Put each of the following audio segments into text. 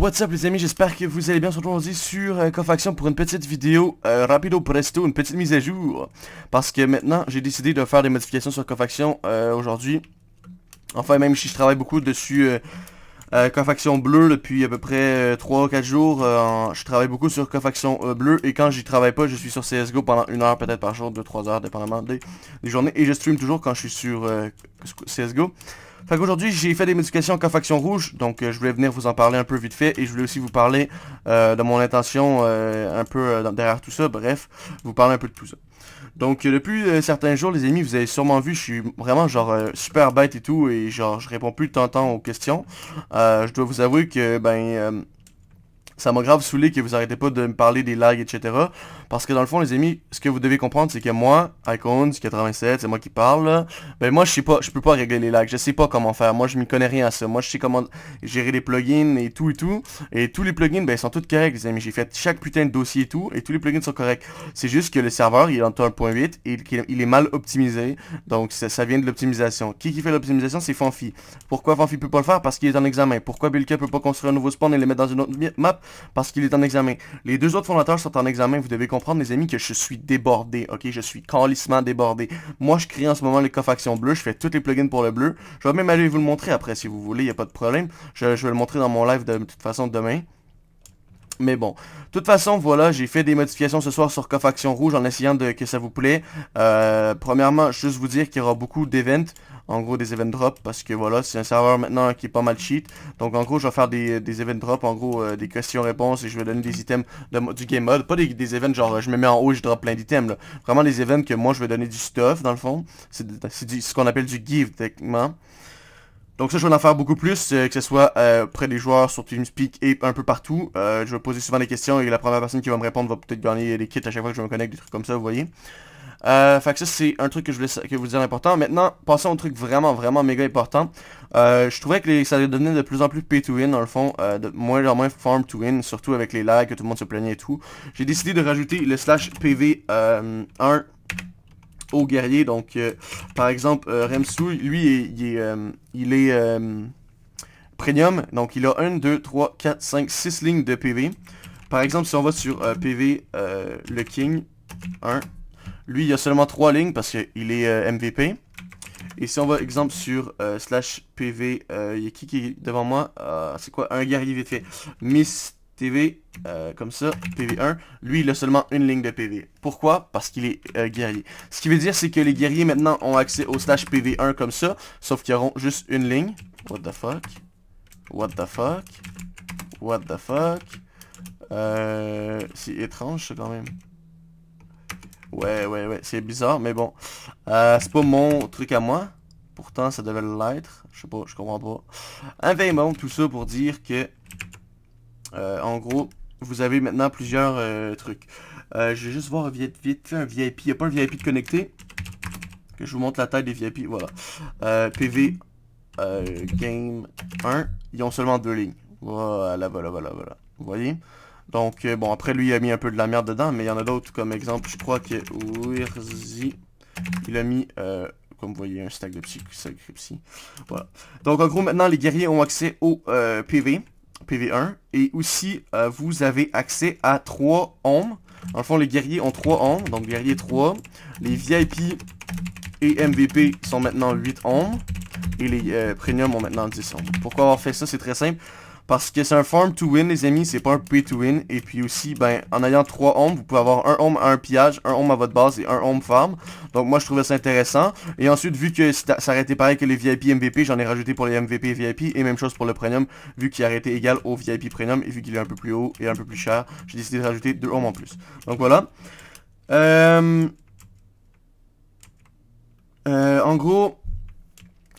what's up les amis, j'espère que vous allez bien, surtout aujourd'hui sur euh, Cofaction pour une petite vidéo euh, rapido presto, une petite mise à jour Parce que maintenant j'ai décidé de faire des modifications sur Cofaction euh, aujourd'hui Enfin même si je travaille beaucoup dessus Cofaction bleu depuis à peu près 3 ou 4 jours Je travaille beaucoup sur Cofaction bleu et quand j'y travaille pas je suis sur CSGO pendant une heure peut-être par jour, 2-3 heures dépendamment des, journées Et je stream toujours quand je suis sur CSGO fait qu'aujourd'hui, j'ai fait des modifications qu'en faction rouge, donc euh, je voulais venir vous en parler un peu vite fait, et je voulais aussi vous parler euh, de mon intention euh, un peu derrière tout ça, bref, vous parler un peu de tout ça. Donc depuis certains jours, les amis, vous avez sûrement vu, je suis vraiment genre super bête et tout, et genre je réponds plus de temps en temps aux questions. je dois vous avouer que, ben ça m'a grave saoulé que vous arrêtez pas de me parler des lags, etc. Parce que dans le fond, les amis, ce que vous devez comprendre, c'est que moi, Icons 87, c'est moi qui parle, ben moi, je sais pas, je peux pas régler les lags. Je sais pas comment faire. Moi, je m'y connais rien à ça. Moi, je sais comment gérer les plugins et tout et tout. Et tous les plugins, ben, ils sont tous corrects, les amis. J'ai fait chaque putain de dossier et tout, et tous les plugins sont corrects. C'est juste que le serveur, il est en 1.8 et il est mal optimisé. Donc, ça, vient de l'optimisation. Qui qui fait l'optimisation, c'est Fanfi. Pourquoi Fanfi peut pas le faire Parce qu'il est en examen. Pourquoi Bilka peut pas construire un nouveau spawn et le mettre dans une autre map parce qu'il est en examen. Les deux autres fondateurs sont en examen. Vous devez comprendre, mes amis, que je suis débordé, ok? Je suis calissement débordé. Moi, je crée en ce moment les coffre action bleu. Je fais tous les plugins pour le bleu. Je vais même aller vous le montrer après, si vous voulez. Il n'y a pas de problème. Je, vais le montrer dans mon live de toute façon demain. Mais bon, de toute façon, voilà, j'ai fait des modifications ce soir sur Cofaction Rouge en essayant de, que ça vous plaît. Euh, premièrement, juste vous dire qu'il y aura beaucoup d'events, en gros des event drops, parce que voilà, c'est un serveur maintenant qui est pas mal cheat. Donc en gros, je vais faire des, des event drops, en gros euh, des questions-réponses, et je vais donner des items de, du game mode. Pas des, des events genre je me mets en haut et je drop plein d'items, vraiment des events que moi je vais donner du stuff, dans le fond. C'est ce qu'on appelle du give, techniquement. Donc ça, je vais en faire beaucoup plus, euh, que ce soit euh, près des joueurs sur TeamSpeak et un peu partout. Euh, je vais poser souvent des questions et la première personne qui va me répondre va peut-être gagner des kits à chaque fois que je me connecte, des trucs comme ça, vous voyez. Euh, fait que ça, c'est un truc que je voulais que vous dire important. Maintenant, passons au truc vraiment, vraiment méga important. je trouvais que les, ça devenir de plus en plus pay to win, dans le fond, de moins en moins farm to win, surtout avec les lags que tout le monde se plaignait et tout. J'ai décidé de rajouter le slash PV1 guerriers. Donc, euh, par exemple, euh, lui, il, il, euh, il est euh, premium. Donc, il a 1, 2, 3, 4, 5, 6 lignes de PV. Par exemple, si on va sur PV le King 1, lui, il a seulement 3 lignes parce qu'il est MVP. Et si on va, exemple, sur slash PV, il y a qui qui est devant moi ah, C'est quoi Un guerrier vite fait. Mist TV, euh, comme ça, PV1. Lui, il a seulement une ligne de PV. Pourquoi Parce qu'il est euh, guerrier. Ce qui veut dire, c'est que les guerriers, maintenant, ont accès au slash PV1 comme ça, sauf qu'ils auront juste une ligne. What the fuck What the fuck What the fuck euh, C'est étrange, ça, quand même. Ouais, ouais, ouais, c'est bizarre, mais bon. c'est pas mon truc à moi. Pourtant, ça devait l'être. Je sais pas, je comprends pas. Un vainement, tout ça pour dire que euh, en gros, vous avez maintenant plusieurs euh, trucs. Euh, je vais juste voir vite, vite un VIP. Il n'y a pas un VIP de connecté. Que je vous montre la taille des VIP. Voilà. PV Game 1. Ils ont seulement deux lignes. Voilà, voilà, voilà, voilà. Vous voyez donc, bon, après, lui, il a mis un peu de la merde dedans, mais il y en a d'autres, comme exemple, je crois que Wirzy, il a mis, comme vous voyez, un stack de psy, Voilà. Donc, en gros, maintenant, les guerriers ont accès au PV. PV1. Et aussi, euh, vous avez accès à 3 hommes. Enfin fond, les guerriers ont 3 hommes. Donc, guerrier 3. Les VIP et MVP sont maintenant 8 hommes. Et les euh, premiums premium ont maintenant 10 hommes. Pourquoi avoir fait ça C'est très simple. Parce que c'est un farm to win, les amis, c'est pas un pay to win. Et puis aussi, ben, en ayant trois hommes, vous pouvez avoir un homme à un pillage, un homme à votre base et un homme farm. Donc moi, je trouvais ça intéressant. Et ensuite, vu que ça arrêtait pareil que les VIP MVP, j'en ai rajouté pour les MVP et VIP. Et même chose pour le premium, vu qu'il arrêtait égal au VIP premium. Et vu qu'il est un peu plus haut et un peu plus cher, j'ai décidé de rajouter deux hommes en plus. Donc voilà. Euh... Euh, en gros,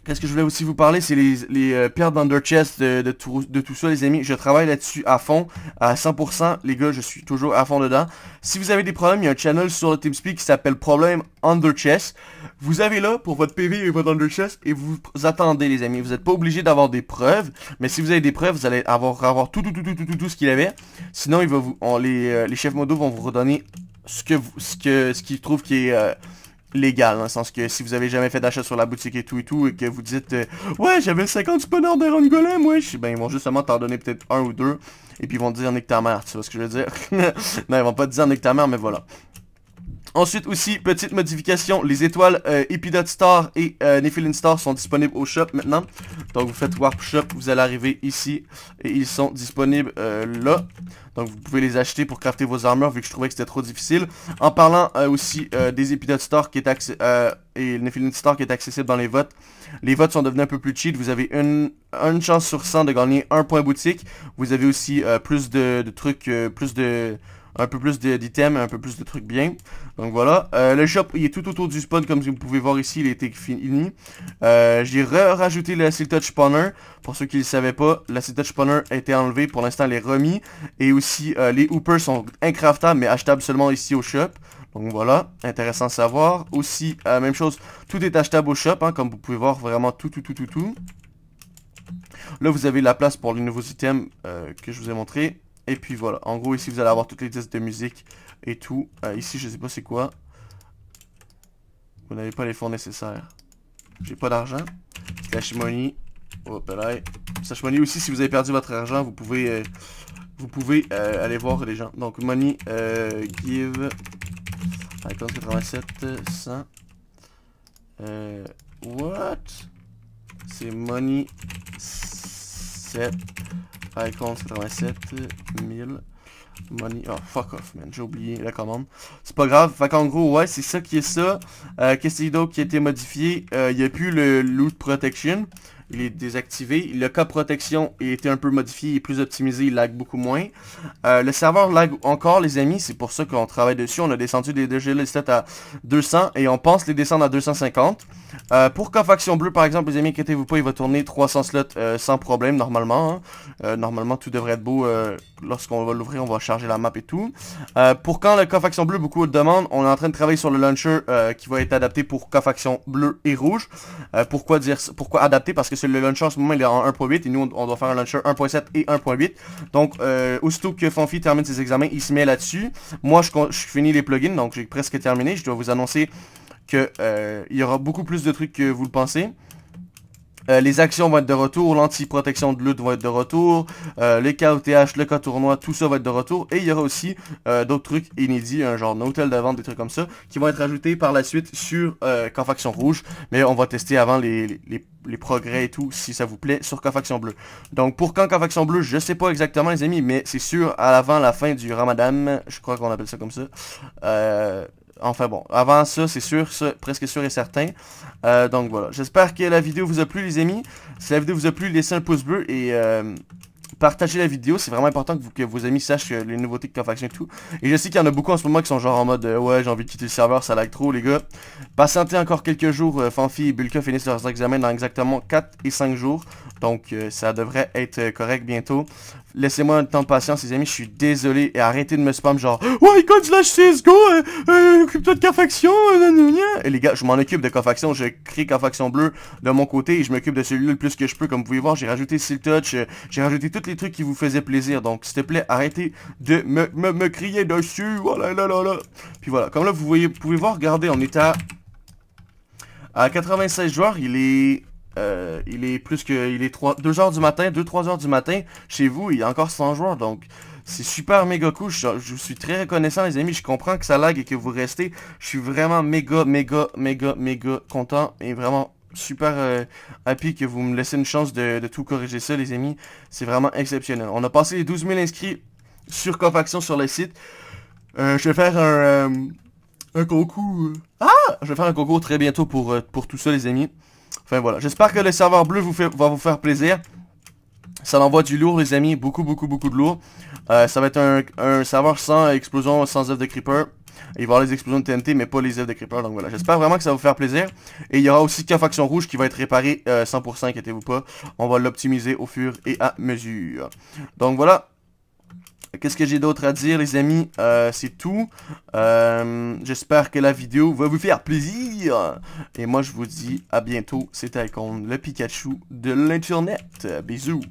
Qu'est-ce que je voulais aussi vous parler, c'est les, les euh, pertes d'underchest de, de, tout, de tout ça, les amis. Je travaille là-dessus à fond, à 100%. Les gars, je suis toujours à fond dedans. Si vous avez des problèmes, il y a un channel sur le TeamSpeak qui s'appelle Problème Underchest. Vous avez là pour votre PV et votre underchest et vous attendez, les amis. Vous n'êtes pas obligé d'avoir des preuves, mais si vous avez des preuves, vous allez avoir, tout, tout, tout, tout, tout, tout, ce qu'il avait. Sinon, il va vous, les, euh, les chefs modos vont vous redonner ce que ce ce qu'ils trouvent qui est... Euh, légal, dans le sens que si vous avez jamais fait d'achat sur la boutique et tout et tout, et que vous dites euh, Ouais, j'avais 50 spawners d'Aaron Golem, wesh! » Ben, ils vont justement t'en donner peut-être un ou deux, et puis ils vont te dire « Nique ta mère », tu vois ce que je veux dire? non, ils vont pas te dire « Nique ta mère », mais voilà. Ensuite aussi, petite modification, les étoiles euh, Epidote Star et euh, Nephilim Star sont disponibles au shop maintenant. Donc vous faites Warp Shop, vous allez arriver ici et ils sont disponibles euh, là. Donc vous pouvez les acheter pour crafter vos armures vu que je trouvais que c'était trop difficile. En parlant euh, aussi euh, des Epidote Star qui est et Nephilim Star qui est accessible dans les votes. Les votes sont devenus un peu plus cheat. Vous avez une, une chance sur 100 de gagner un point boutique. Vous avez aussi plus de trucs, plus de un peu plus d'items, un peu plus de trucs bien. Donc voilà. Euh, le shop, il est tout autour du spawn, comme vous pouvez voir ici, il a fini. Euh, J'ai rajouté le silta Touch Spawner. Pour ceux qui ne le savaient pas, la silta Spawner a été enlevée. Pour l'instant, elle est remis. Et aussi, euh, les hoopers sont incraftables, mais achetables seulement ici au shop. Donc voilà, intéressant à savoir. Aussi, euh, même chose, tout est achetable au shop, hein, comme vous pouvez voir, vraiment tout, tout, tout, tout, tout. Là, vous avez la place pour les nouveaux items que je vous ai montrés. Et puis voilà, en gros ici vous allez avoir toutes les tests de musique et tout. Euh, ici je sais pas c'est quoi. Vous n'avez pas les fonds nécessaires. J'ai pas d'argent. Slash money. Hop là. Slash money aussi si vous avez perdu votre argent vous pouvez euh, vous pouvez euh, aller voir les gens. Donc money give. Icon what? C'est money 7 Icon, 87 000 money. Oh, fuck off, man. J'ai oublié la commande. C'est pas grave. Fait en gros, ouais, c'est ça qui est ça. Euh, qu'est-ce qu'il y a d'autre qui a été modifié? Euh, il n'y a plus le loot protection il est désactivé. Le cas protection a été un peu modifié, et plus optimisé, il lag beaucoup moins. Euh, le serveur lag encore, les amis, c'est pour ça qu'on travaille dessus. On a descendu les deux 7 à 200 et on pense les descendre à 250. Euh, pour faction Bleu, par exemple, les amis, inquiétez-vous pas, il va tourner 300 slots euh, sans problème, normalement. Hein. normalement, tout devrait être beau. Lorsqu'on va l'ouvrir, on va charger la map et tout. pour quand le faction Bleu, beaucoup de demandes, on est en train de travailler sur le launcher qui va être adapté pour K-Faction Bleu et Rouge. pourquoi dire Pourquoi adapter Parce que le launcher en ce moment il est en 1.8 et nous on, doit faire un launcher 1.7 et 1.8. Donc euh, aussitôt que Fanfi termine ses examens, il se met là-dessus. Moi je, finis les plugins, donc j'ai presque terminé. Je dois vous annoncer qu'il euh, y aura beaucoup plus de trucs que vous le pensez. Euh, les actions vont être de retour, l'anti-protection de lutte va être de retour, euh, les KOTH, le cas tournoi, tout ça va être de retour. Et il y aura aussi euh, d'autres trucs inédits, un genre d'hôtel de vente, des trucs comme ça, qui vont être ajoutés par la suite sur euh, K-Faction Rouge. Mais on va tester avant les, les, les, progrès et tout, si ça vous plaît, sur K-Faction Bleu. Donc pour quand faction Bleu, je sais pas exactement les amis, mais c'est sûr, à l'avant la fin du Ramadan, je crois qu'on appelle ça comme ça, Enfin bon, avant ça, c'est sûr, presque sûr et certain. Euh, donc voilà, j'espère que la vidéo vous a plu les amis. Si la vidéo vous a plu, laissez un pouce bleu et euh, partagez la vidéo. C'est vraiment important que, vous, que, vos amis sachent euh, les nouveautés de confaction et tout. Et je sais qu'il y en a beaucoup en ce moment qui sont genre en mode Ouais, j'ai envie de quitter le serveur, ça lag trop les gars. Patientez encore quelques jours, Fanfi et Bulka finissent leurs examens dans exactement 4 et 5 jours. Donc, euh, ça devrait être correct bientôt. Laissez-moi un temps de patience, les amis. Je suis désolé. Et arrêtez de me spam genre « Ouais, God slash CSGO, go. euh, occupe-toi de cafaction. Euh, et les gars, je m'en occupe de cafaction. Je crie cafaction bleu de mon côté et je m'occupe de celui-là le plus que je peux. Comme vous pouvez voir, j'ai rajouté Seal Touch. Euh, j'ai rajouté tous les trucs qui vous faisaient plaisir. Donc, s'il te plaît, arrêtez de me, crier dessus. Voilà, oh là, là, là. Puis voilà. Comme là, vous, voyez, vous pouvez voir, regardez, on est à... À 96 joueurs, il est euh, il est plus que. Il est 2 heures du matin, 2-3 heures du matin. Chez vous, il y a encore 100 joueurs. Donc, c'est super méga cool. Je, suis très reconnaissant, les amis. Je comprends que ça lag et que vous restez. Je suis vraiment méga, méga, méga, méga content. Et vraiment super euh, happy que vous me laissez une chance de, tout corriger ça, les amis. C'est vraiment exceptionnel. On a passé les 12 000 inscrits sur Cofaction sur le site. Euh, je vais faire un, un concours. Ah Je vais faire un concours très bientôt pour, pour tout ça, les amis. Enfin voilà, j'espère que le serveur bleu vous va vous faire plaisir. Ça envoie du lourd les amis, beaucoup beaucoup beaucoup de lourd. Euh, ça va être un, serveur sans explosion, sans œufs de creeper. Il va y avoir les explosions de TNT mais pas les œufs de creeper donc voilà j'espère vraiment que ça va vous faire plaisir Et il y aura aussi qu'un faction rouge qui va être réparé 100% euh, inquiétez-vous pas On va l'optimiser au fur et à mesure Donc voilà Qu'est-ce que j'ai d'autre à dire les amis euh, C'est tout. Euh, j'espère que la vidéo va vous faire plaisir. Et moi je vous dis à bientôt. C'était Icon, le Pikachu de l'Internet. Bisous.